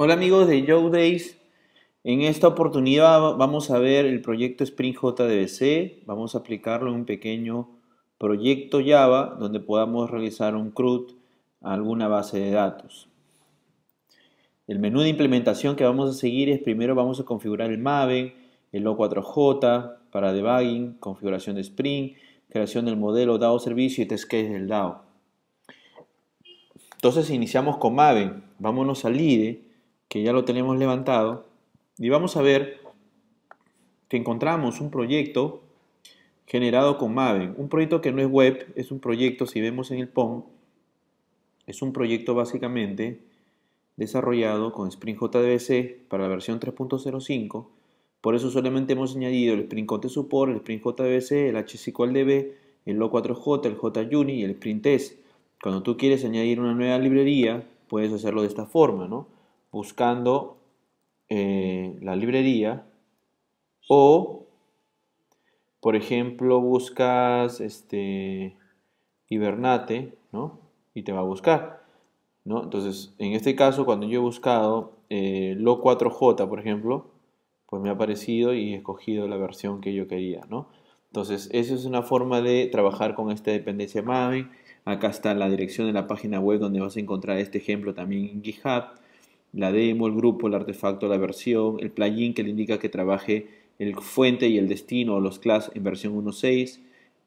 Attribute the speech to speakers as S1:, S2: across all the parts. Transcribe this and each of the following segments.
S1: Hola amigos de Joe Days. En esta oportunidad vamos a ver el proyecto Spring JDBC. Vamos a aplicarlo en un pequeño proyecto Java donde podamos realizar un CRUD a alguna base de datos. El menú de implementación que vamos a seguir es primero vamos a configurar el Maven, el O4J para debugging, configuración de Spring, creación del modelo DAO servicio y test case del DAO. Entonces iniciamos con Maven. Vámonos al IDE que ya lo tenemos levantado y vamos a ver que encontramos un proyecto generado con Maven. Un proyecto que no es web, es un proyecto, si vemos en el POM, es un proyecto básicamente desarrollado con Spring JDBC para la versión 3.05. Por eso solamente hemos añadido el Spring Content Support, el Spring JDBC, el HSQLDB, el Lo4j, el JUnit y el Spring Test. Cuando tú quieres añadir una nueva librería, puedes hacerlo de esta forma, ¿no? buscando eh, la librería o, por ejemplo, buscas este, hibernate, Y te va a buscar, ¿no? Entonces, en este caso, cuando yo he buscado eh, Lo4J, por ejemplo, pues me ha aparecido y he escogido la versión que yo quería, ¿no? Entonces, esa es una forma de trabajar con esta dependencia Maven. Acá está la dirección de la página web donde vas a encontrar este ejemplo también en GitHub la demo, el grupo, el artefacto, la versión, el plugin que le indica que trabaje el fuente y el destino o los class en versión 1.6.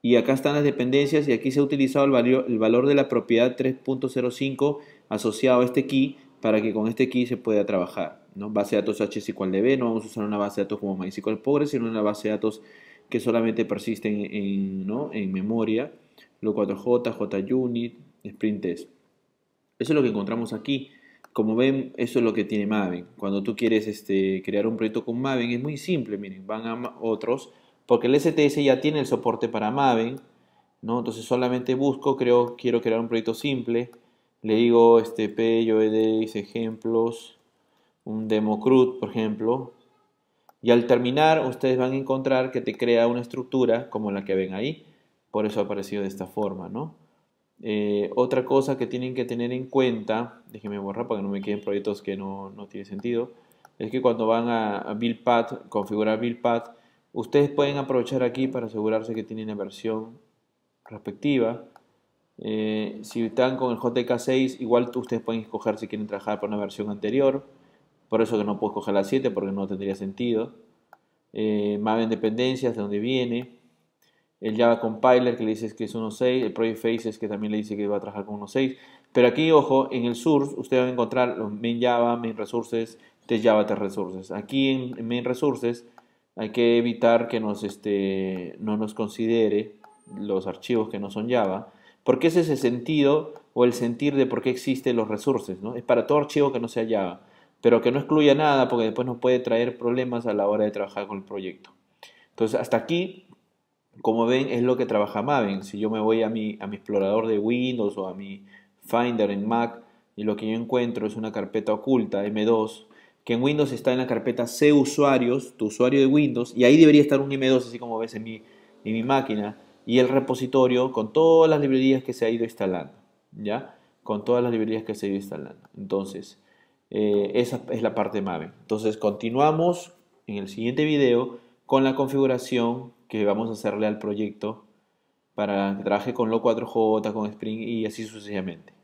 S1: Y acá están las dependencias y aquí se ha utilizado el, el valor de la propiedad 3.05 asociado a este key para que con este key se pueda trabajar. ¿no? Base de datos HSQLDB, no vamos a usar una base de datos como MySQL Pobre, sino una base de datos que solamente persisten en, ¿no? en memoria. Lo4j, JUnit, test Eso es lo que encontramos aquí. Como ven, eso es lo que tiene Maven. Cuando tú quieres este, crear un proyecto con Maven, es muy simple. Miren, van a otros, porque el STS ya tiene el soporte para Maven. ¿no? Entonces solamente busco, creo, quiero crear un proyecto simple. Le digo este P, yo e, ejemplos, un demo CRUD, por ejemplo. Y al terminar, ustedes van a encontrar que te crea una estructura como la que ven ahí. Por eso ha aparecido de esta forma, ¿no? Eh, otra cosa que tienen que tener en cuenta, déjenme borrar para que no me queden proyectos que no, no tienen sentido, es que cuando van a, a configurar BuildPad, ustedes pueden aprovechar aquí para asegurarse que tienen la versión respectiva. Eh, si están con el JK6, igual ustedes pueden escoger si quieren trabajar por una versión anterior. Por eso que no puedo escoger la 7 porque no tendría sentido. Eh, Maven Dependencias, de dónde viene el Java Compiler que le dices que es 1.6, el Project Faces que también le dice que va a trabajar con 1.6. Pero aquí, ojo, en el source usted va a encontrar los main Java, main resources, test Java, test resources. Aquí en, main resources hay que evitar que nos, este, no nos considere los archivos que no son Java, porque ese es el sentido o el sentir de por qué existen los resources, ¿no? Es para todo archivo que no sea Java, pero que no excluya nada porque después nos puede traer problemas a la hora de trabajar con el proyecto. Entonces, hasta aquí como ven, es lo que trabaja Maven. Si yo me voy a mi, a mi explorador de Windows o a mi Finder en Mac y lo que yo encuentro es una carpeta oculta, M2, que en Windows está en la carpeta C usuarios, tu usuario de Windows, y ahí debería estar un M2, así como ves en mi, en mi máquina, y el repositorio con todas las librerías que se ha ido instalando, ¿ya? Con todas las librerías que se ha ido instalando. Entonces, eh, esa es la parte Maven. Entonces, continuamos en el siguiente video con la configuración que vamos a hacerle al proyecto para que trabaje con Lo4J, con Spring y así sucesivamente.